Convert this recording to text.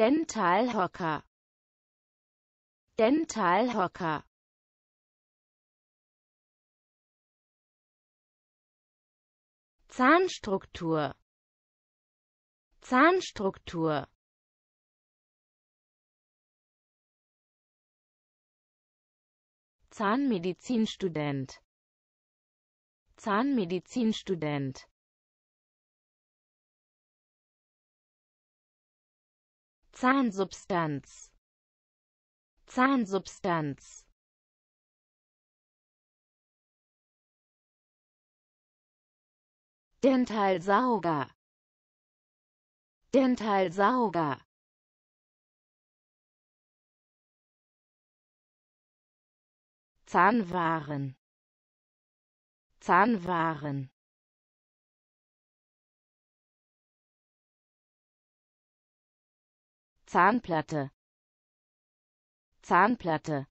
Dentalhocker Dentalhocker Zahnstruktur Zahnstruktur Zahnmedizinstudent Zahnmedizinstudent Zahnsubstanz Zahnsubstanz Dentalsauger Dentalsauger Zahnwaren Zahnwaren Zahnplatte Zahnplatte